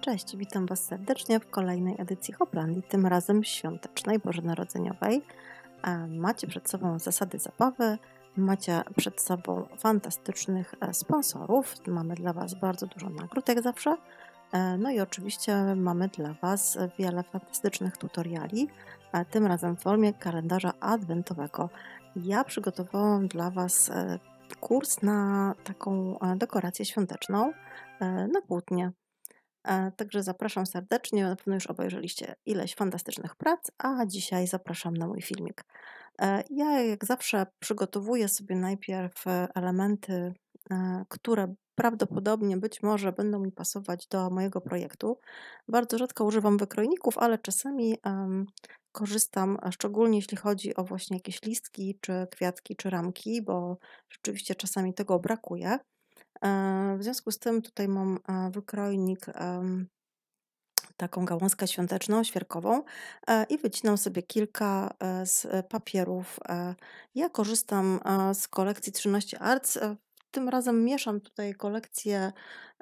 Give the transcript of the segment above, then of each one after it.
Cześć, witam Was serdecznie w kolejnej edycji Hoplandii, tym razem świątecznej, bożonarodzeniowej. E, macie przed sobą zasady zabawy, macie przed sobą fantastycznych e, sponsorów, mamy dla Was bardzo dużo nagród jak zawsze, e, no i oczywiście mamy dla Was wiele fantastycznych tutoriali, tym razem w formie kalendarza adwentowego. Ja przygotowałam dla Was kurs na taką dekorację świąteczną. E, na kłótnie. E, także zapraszam serdecznie. Na pewno już obejrzeliście ileś fantastycznych prac, a dzisiaj zapraszam na mój filmik. E, ja, jak zawsze, przygotowuję sobie najpierw elementy, które prawdopodobnie być może będą mi pasować do mojego projektu. Bardzo rzadko używam wykrojników, ale czasami um, korzystam, szczególnie jeśli chodzi o właśnie jakieś listki, czy kwiatki, czy ramki, bo rzeczywiście czasami tego brakuje. E, w związku z tym tutaj mam e, wykrojnik taką gałązkę świąteczną, świerkową e, i wycinam sobie kilka z papierów. Ja korzystam z kolekcji 13 Arts tym razem mieszam tutaj kolekcje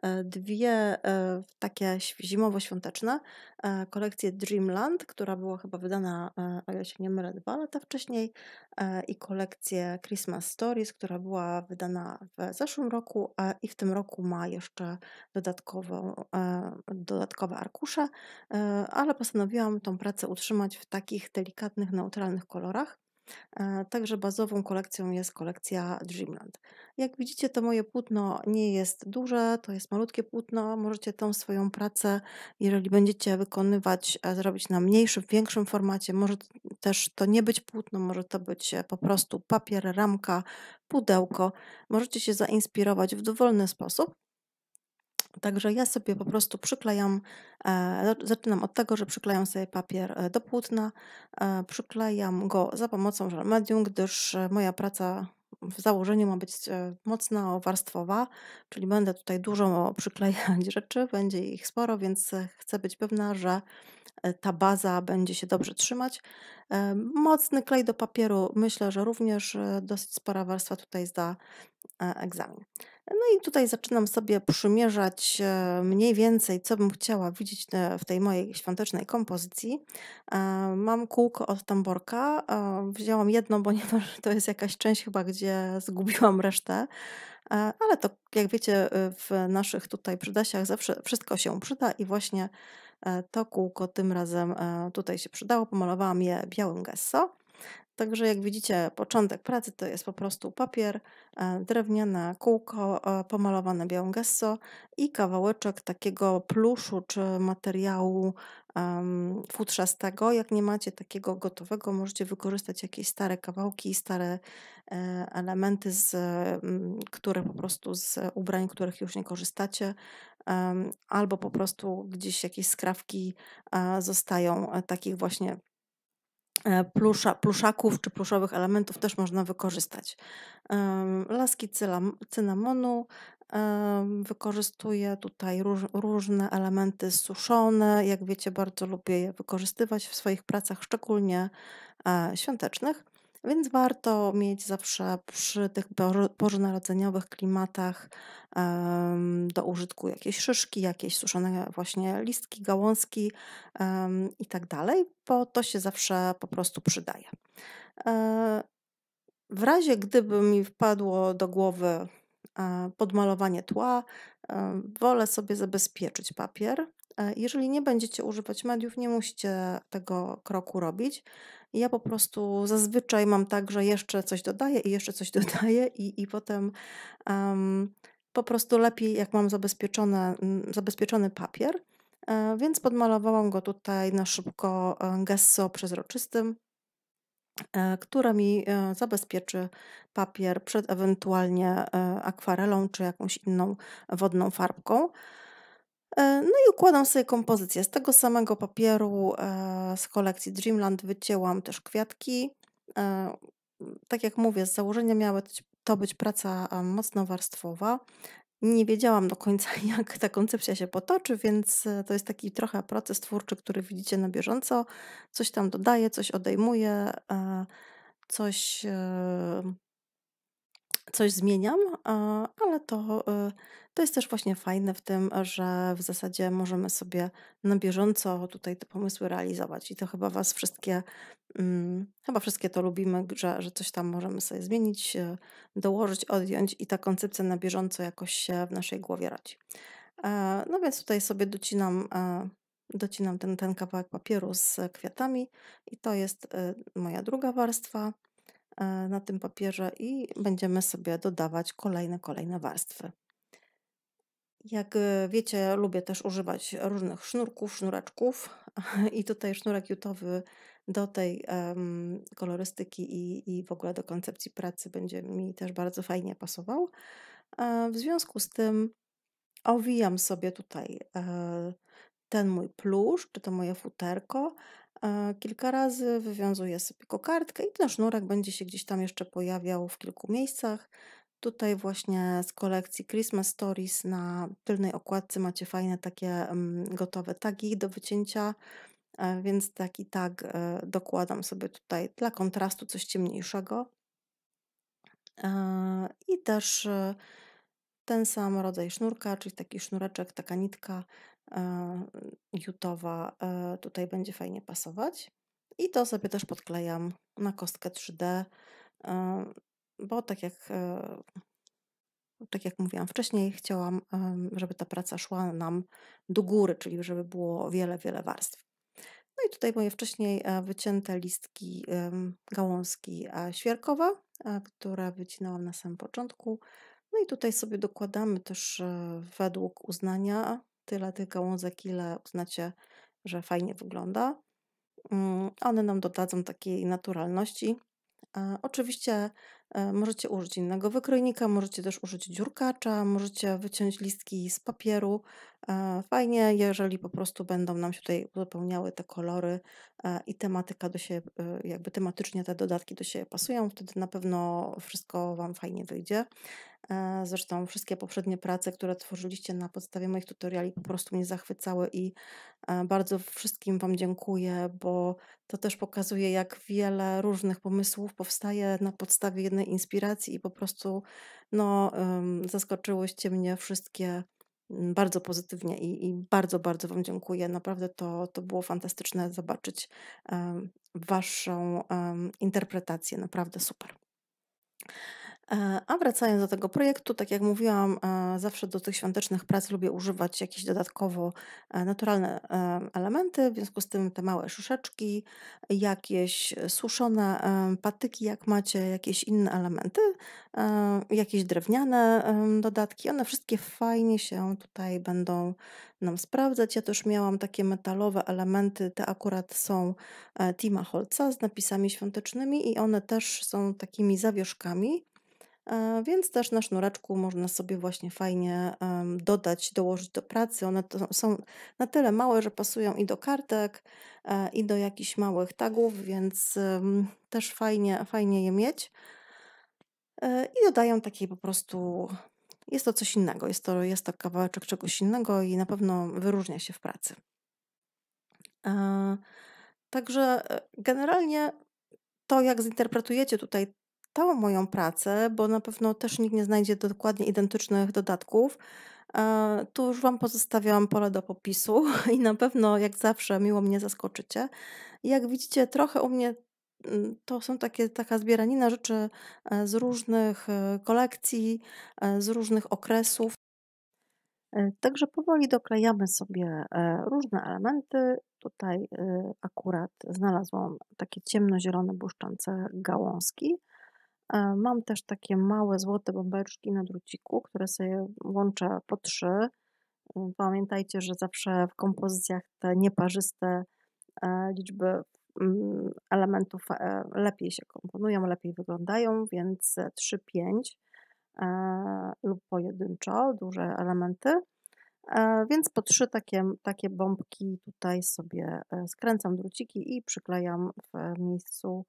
e, dwie e, takie zimowo-świąteczne. E, kolekcję Dreamland, która była chyba wydana, o ile się nie mylę, dwa lata wcześniej i kolekcję Christmas Stories, która była wydana w zeszłym roku i w tym roku ma jeszcze dodatkowo, dodatkowe arkusze, ale postanowiłam tą pracę utrzymać w takich delikatnych, neutralnych kolorach. E, także bazową kolekcją jest kolekcja Dreamland. Jak widzicie, to moje płótno nie jest duże, to jest malutkie płótno. Możecie tą swoją pracę, jeżeli będziecie wykonywać, e, zrobić na mniejszym, większym formacie. Może też to nie być płótno, może to być e, po prostu papier, ramka, pudełko. Możecie się zainspirować w dowolny sposób. Także ja sobie po mhm. prostu przyklejam, e, zaczynam od tego, że przyklejam sobie papier e, do płótna, e, przyklejam go za pomocą żel medium, gdyż moja praca w założeniu ma być mocna, warstwowa, czyli będę tutaj dużo przyklejać rzeczy, będzie ich sporo, więc chcę być pewna, że ta baza będzie się dobrze trzymać. Mocny klej do papieru myślę, że również dosyć spora warstwa tutaj zda egzamin. No i tutaj zaczynam sobie przymierzać e, mniej więcej, co bym chciała widzieć w tej mojej świątecznej kompozycji. E, mam kółko od tamborka. E, wzięłam jedno, ponieważ to jest jakaś część chyba, gdzie zgubiłam resztę. Ale to, jak wiecie, w naszych tutaj przydasiach zawsze wszystko się przyda i właśnie to kółko tym razem tutaj się przydało. Pomalowałam je białym gesso. Także jak widzicie, początek pracy to jest po prostu papier, e, drewniane kółko e, pomalowane białą gesso i kawałeczek takiego pluszu czy materiału um, futrzastego. Jak nie macie takiego gotowego, możecie wykorzystać jakieś stare kawałki, stare e, elementy, z, które po prostu z ubrań, których już nie korzystacie, albo po prostu gdzieś jakieś skrawki zostają takich właśnie E, plusza, pluszaków czy pluszowych elementów też można wykorzystać. Laski cynamonu wykorzystuję tutaj róż, różne elementy suszone. Jak wiecie, bardzo lubię je wykorzystywać w swoich pracach, szczególnie e, świątecznych. Więc warto mieć zawsze przy tych bożonarodzeniowych klimatach um, do użytku jakieś szyszki, jakieś suszone właśnie listki, gałązki um, i tak dalej, bo to się zawsze po prostu przydaje. E, w razie gdyby mi wpadło do głowy e, podmalowanie tła, e, wolę sobie zabezpieczyć papier. Jeżeli nie będziecie używać mediów, nie musicie tego kroku robić. I ja po prostu zazwyczaj mam tak, że jeszcze coś dodaję i jeszcze coś dodaję, i, i potem um, po prostu lepiej, jak mam zabezpieczone, zabezpieczony papier. E, więc podmalowałam go tutaj na szybko e, gesso przezroczystym, e, które mi zabezpieczy papier przed ewentualnie akwarelą czy jakąś inną wodną farbką. E, no i układam sobie kompozycję. Z tego samego papieru e, z kolekcji Dreamland wycięłam też kwiatki. E, tak jak mówię, z założenia miała to być praca mocno warstwowa. Nie wiedziałam do końca, jak ta koncepcja się potoczy, więc to jest taki trochę proces twórczy, który widzicie na bieżąco. Coś tam dodaję, coś odejmuję, coś coś zmieniam, ale to, y, to jest też właśnie fajne w tym, że w zasadzie możemy sobie na bieżąco tutaj te pomysły realizować i to chyba Was wszystkie, mm, chyba wszystkie to lubimy, że, że coś tam możemy sobie zmienić, y, dołożyć, odjąć i ta koncepcja na bieżąco jakoś się w naszej głowie radzi. E, no więc tutaj sobie docinam, e, docinam ten, ten kawałek papieru z kwiatami i to jest y, moja druga warstwa. E, na tym papierze i będziemy sobie dodawać kolejne, kolejne warstwy. Jak e, wiecie, lubię też używać różnych sznurków, sznureczków i tutaj sznurek jutowy do tej um, kolorystyki i, i w ogóle do koncepcji pracy będzie mi też bardzo fajnie pasował. E, w związku z tym owijam sobie tutaj ten mój plusz, czy to moje futerko, e, kilka razy wywiązuję sobie kokardkę i ten sznurek będzie się gdzieś tam jeszcze pojawiał w kilku miejscach. Tutaj właśnie z kolekcji Christmas Stories na tylnej okładce macie fajne takie mm, gotowe tagi do wycięcia, e, więc taki tag e, dokładam sobie tutaj dla kontrastu coś ciemniejszego. I też ten sam rodzaj sznurka, czyli taki sznureczek, taka nitka E, jutowa e, tutaj będzie fajnie pasować. I to sobie też podklejam na kostkę 3D, e, bo tak jak, tak jak mówiłam wcześniej, chciałam, żeby ta praca szła nam do góry, czyli żeby było wiele, wiele warstw. No i tutaj moje wcześniej wycięte listki gałązki świerkowa, które wycinałam na samym początku. No i tutaj sobie dokładamy też według uznania tyle tych gałązek, ile uznacie, że fajnie wygląda. Mm, one nam dodadzą takiej naturalności. Oczywiście e, możecie użyć innego wykrojnika, możecie też użyć dziurkacza, możecie wyciąć listki z papieru. E, fajnie, jeżeli po prostu będą nam się tutaj uzupełniały te kolory e, i tematyka do siebie, jakby tematycznie te dodatki do siebie pasują, wtedy na pewno wszystko Wam fajnie wyjdzie. E, zresztą wszystkie poprzednie prace, które tworzyliście na podstawie moich tutoriali, po prostu mnie zachwycały i e, bardzo wszystkim Wam dziękuję, bo to też pokazuje, jak wiele różnych pomysłów powstaje na podstawie jednej inspiracji i po prostu no, zaskoczyłyście mnie wszystkie mm, bardzo pozytywnie i, i, bardzo, bardzo Wam dziękuję. Naprawdę to, to było fantastyczne zobaczyć Waszą interpretację. Naprawdę super. E, a wracając do tego projektu, tak jak mówiłam, e, zawsze do tych świątecznych prac lubię używać jakieś dodatkowo e, naturalne elementy, w związku z tym te małe szuszeczki, jakieś suszone patyki, jak macie, jakieś inne elementy, jakieś drewniane dodatki, one wszystkie fajnie się tutaj będą nam sprawdzać. Ja też miałam takie metalowe elementy, te akurat są Tima Holca z napisami świątecznymi i one też są takimi zawieszkami E, więc też na sznureczku można sobie właśnie fajnie dodać, dołożyć do pracy. One są na tyle małe, że pasują i do kartek, e, i do jakichś małych tagów, więc też fajnie, fajnie je mieć. E, I dodają takiej po prostu. Jest to coś innego, jest to, jest to kawałeczek czegoś innego i na pewno wyróżnia się w pracy. Także generalnie to, jak zinterpretujecie tutaj tą moją pracę, bo na pewno też nikt nie znajdzie dokładnie identycznych dodatków. E, tu już Wam pozostawiałam pole do popisu i na pewno, jak zawsze, miło mnie zaskoczycie. Jak widzicie, trochę u mnie mm, to są takie, taka zbieranina rzeczy e, z różnych e, kolekcji, z różnych okresów. Także powoli doklejamy sobie różne elementy. Tutaj akurat znalazłam takie ciemnozielone błyszczące gałązki. E, mam też takie małe złote bąbeczki na druciku, które sobie łączę po trzy. E, pamiętajcie, że zawsze w kompozycjach te nieparzyste e, liczby mm, elementów lepiej się komponują, lepiej wyglądają, więc 3, 5 lub pojedynczo duże elementy. Więc po trzy takie, takie bombki tutaj sobie skręcam druciki i przyklejam w miejscu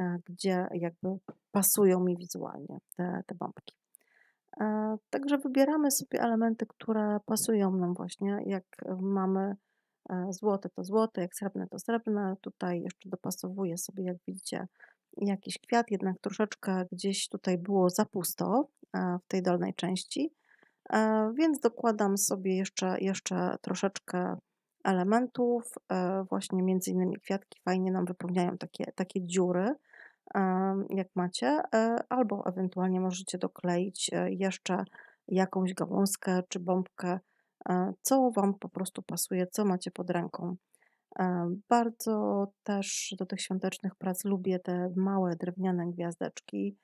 E, gdzie jakby pasują mi wizualnie te, te bombki. E, także wybieramy sobie elementy, które pasują nam właśnie. Jak mamy e, złote, to złote, jak srebrne, to srebrne. Tutaj jeszcze dopasowuję sobie, jak widzicie, jakiś kwiat, jednak troszeczkę gdzieś tutaj było za pusto w tej dolnej części, więc dokładam sobie jeszcze, jeszcze troszeczkę elementów, właśnie między innymi kwiatki fajnie nam wypełniają takie, takie dziury, jak macie, e, albo ewentualnie możecie dokleić e, jeszcze jakąś gałązkę czy bombkę, e, co Wam po prostu pasuje, co macie pod ręką. Bardzo też do tych świątecznych prac lubię te małe drewniane gwiazdeczki.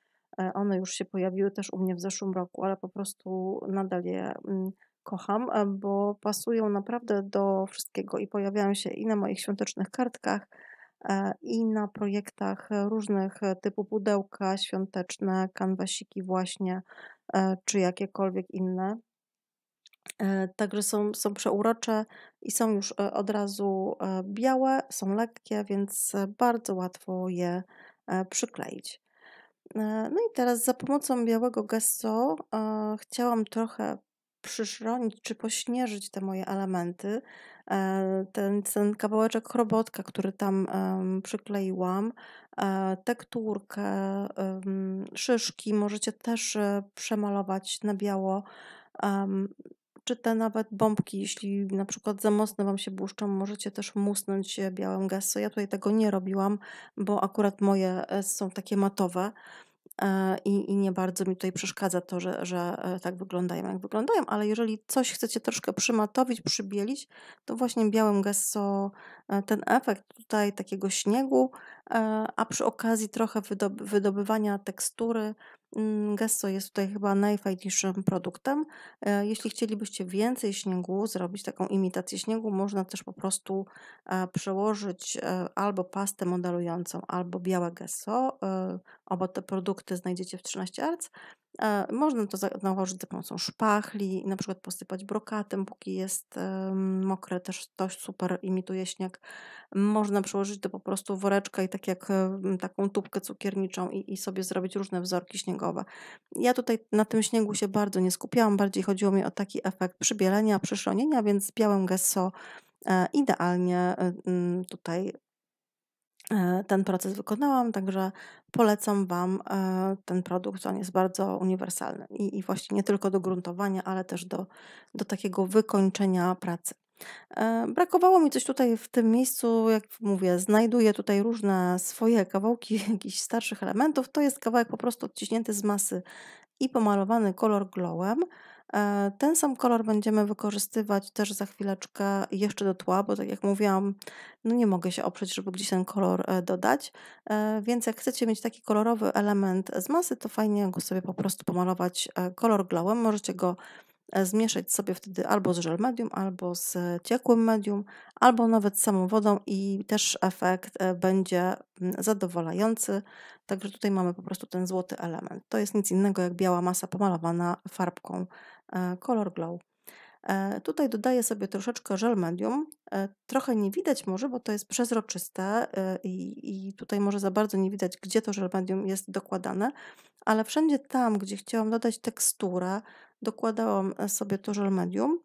One już się pojawiły też u mnie w zeszłym roku, ale po prostu nadal je mm, kocham, bo pasują naprawdę do wszystkiego i pojawiają się i na moich świątecznych kartkach, E, i na projektach e, różnych e, typu pudełka świąteczne, kanwasiki właśnie, czy jakiekolwiek inne. Także są, są przeurocze i są już od razu białe, są lekkie, więc bardzo łatwo je przykleić. No i teraz za pomocą białego gesso chciałam trochę przyszronić czy pośnieżyć te moje elementy. E, ten, ten kawałeczek robotka, który tam przykleiłam, e, tekturkę, szyszki możecie też e, przemalować na biało. Czy te nawet bombki, jeśli na przykład za mocno Wam się błyszczą, możecie też musnąć białym gesso. Ja tutaj tego nie robiłam, bo akurat moje są takie matowe. E, i, i nie bardzo mi tutaj przeszkadza to, że, że e, tak wyglądają, jak wyglądają, ale jeżeli coś chcecie troszkę przymatowić, przybielić, to właśnie białym gesso e, ten efekt tutaj takiego śniegu E, a przy okazji trochę wydobywania tekstury. Mm, gesso jest tutaj chyba najfajniejszym produktem. E, jeśli chcielibyście więcej śniegu, zrobić taką imitację śniegu, można też po prostu e, przełożyć albo pastę modelującą, albo białe gesso. Oba te produkty znajdziecie w 13 Arts E, można to nałożyć za pomocą szpachli, na przykład posypać brokatem, póki jest mokre, też to super imituje śnieg. Można przełożyć to po prostu woreczka i tak jak taką tubkę cukierniczą i, i sobie zrobić różne wzorki śniegowe. Ja tutaj na tym śniegu się bardzo nie skupiałam, bardziej chodziło mi o taki efekt przybielenia, przyszronienia, więc z białym gesso e, idealnie e, mm, tutaj E, ten proces wykonałam, także polecam Wam e, ten produkt. On jest bardzo uniwersalny i, i właśnie nie tylko do gruntowania, ale też do, do takiego wykończenia pracy. E, brakowało mi coś tutaj w tym miejscu, jak mówię, znajduję tutaj różne swoje kawałki jakichś starszych elementów. To jest kawałek po prostu odciśnięty z masy i pomalowany kolor glowem. E, ten sam kolor będziemy wykorzystywać też za chwileczkę jeszcze do tła, bo tak jak mówiłam, no nie mogę się oprzeć, żeby gdzieś ten kolor e, dodać, e, więc jak chcecie mieć taki kolorowy element z masy, to fajnie go sobie po prostu pomalować kolor glowem. Możecie go E, zmieszać sobie wtedy albo z żel medium, albo z ciekłym medium, albo nawet z samą wodą i też efekt e, będzie mm, zadowalający. Także tutaj mamy po prostu ten złoty element. To jest nic innego jak biała masa pomalowana farbką e, Color Glow. Tutaj dodaję sobie troszeczkę żel medium. Trochę nie widać może, bo to jest przezroczyste i, i, tutaj może za bardzo nie widać, gdzie to żel medium jest dokładane, ale wszędzie tam, gdzie chciałam dodać teksturę, dokładałam e, sobie to żel medium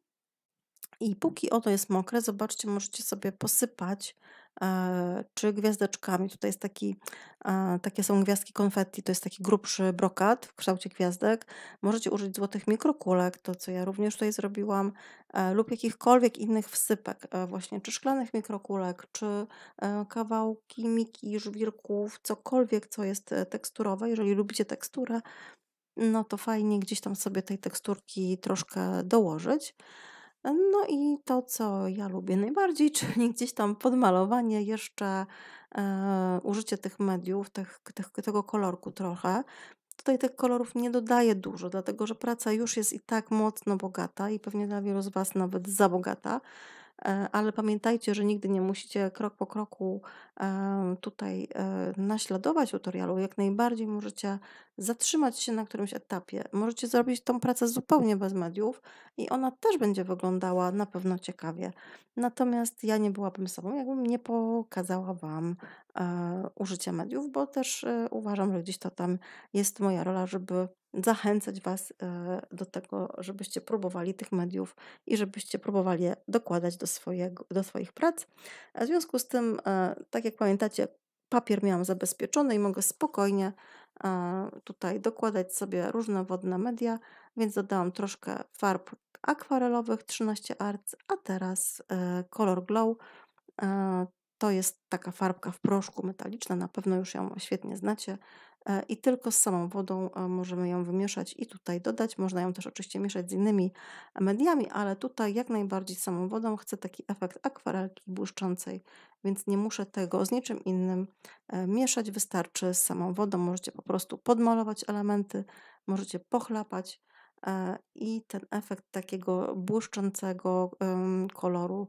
i póki oto jest mokre, zobaczcie, możecie sobie posypać e, czy gwiazdeczkami. Tutaj jest taki, e, takie są gwiazdki konfetti, to jest taki grubszy brokat w kształcie gwiazdek. Możecie użyć złotych mikrokulek, to co ja również tutaj zrobiłam, lub jakichkolwiek innych wsypek, właśnie czy szklanych mikrokulek, czy kawałki miki, żwirków, cokolwiek, co jest teksturowe. Jeżeli lubicie teksturę, no to fajnie gdzieś tam sobie tej teksturki troszkę dołożyć. No i to, co ja lubię najbardziej, czyli gdzieś tam podmalowanie, jeszcze e, użycie tych mediów, tych, tych, tego kolorku trochę. Tutaj tych kolorów nie dodaję dużo, dlatego że praca już jest i tak mocno bogata i pewnie dla wielu z Was nawet za bogata. E, ale pamiętajcie, że nigdy nie musicie krok po kroku tutaj e, naśladować tutorialu. Jak najbardziej możecie zatrzymać się na którymś etapie. Możecie zrobić tą pracę zupełnie bez mediów i ona też będzie wyglądała na pewno ciekawie. Natomiast ja nie byłabym sobą, jakbym nie pokazała Wam e, użycia mediów, bo też uważam, że gdzieś to tam jest moja rola, żeby zachęcać Was e, do tego, żebyście próbowali tych mediów i żebyście próbowali je dokładać do, swojego, do swoich prac. W związku z tym, e, tak jak pamiętacie, papier miałam zabezpieczony i mogę spokojnie e, tutaj dokładać sobie różne wodne media, więc dodałam troszkę farb akwarelowych 13 arc, a teraz Color Glow. To jest taka farbka w proszku metaliczna, na pewno już ją świetnie znacie. E, i tylko z samą wodą e, możemy ją wymieszać i tutaj dodać. Można ją też oczywiście mieszać z innymi e, mediami, ale tutaj jak najbardziej z samą wodą chcę taki efekt akwarelki błyszczącej, więc nie muszę tego z niczym innym mieszać. Wystarczy z samą wodą. Możecie po prostu podmalować elementy, możecie pochlapać i ten efekt takiego błyszczącego koloru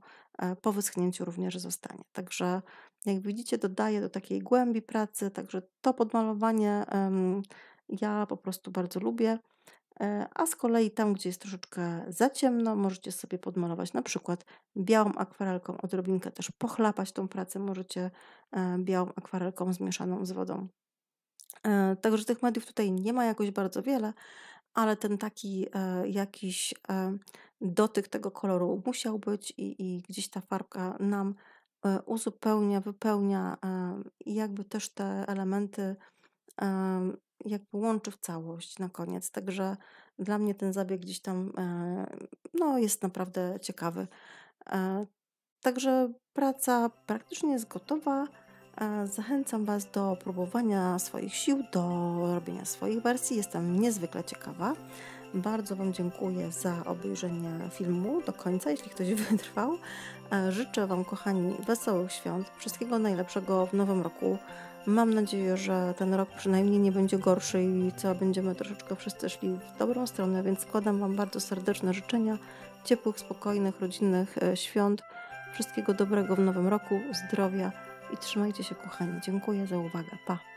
po wyschnięciu również zostanie. Także jak widzicie, dodaję do takiej głębi pracy, także to podmalowanie ja po prostu bardzo lubię. E, a z kolei tam, gdzie jest troszeczkę za ciemno, możecie sobie podmalować na przykład białą akwarelką, odrobinkę też pochlapać tą pracę możecie e, białą akwarelką zmieszaną z wodą. E, także tych mediów tutaj nie ma jakoś bardzo wiele, ale ten taki jakiś dotyk tego koloru musiał być i, i gdzieś ta farbka nam E, uzupełnia, wypełnia i jakby też te elementy jakby łączy w całość na koniec. Także dla mnie ten zabieg gdzieś tam e, no, jest naprawdę ciekawy. E, także praca praktycznie jest gotowa. Zachęcam Was do próbowania swoich sił, do robienia swoich wersji. Jestem niezwykle ciekawa. Bardzo Wam dziękuję za obejrzenie filmu do końca, jeśli ktoś wytrwał. E, życzę Wam, kochani, wesołych świąt, wszystkiego najlepszego w nowym roku. Mam nadzieję, że ten rok przynajmniej nie będzie gorszy i co będziemy troszeczkę wszyscy szli w dobrą stronę, więc składam Wam bardzo serdeczne życzenia ciepłych, spokojnych, rodzinnych e, świąt. Wszystkiego dobrego w nowym roku, zdrowia i trzymajcie się, kochani. Dziękuję za uwagę. Pa!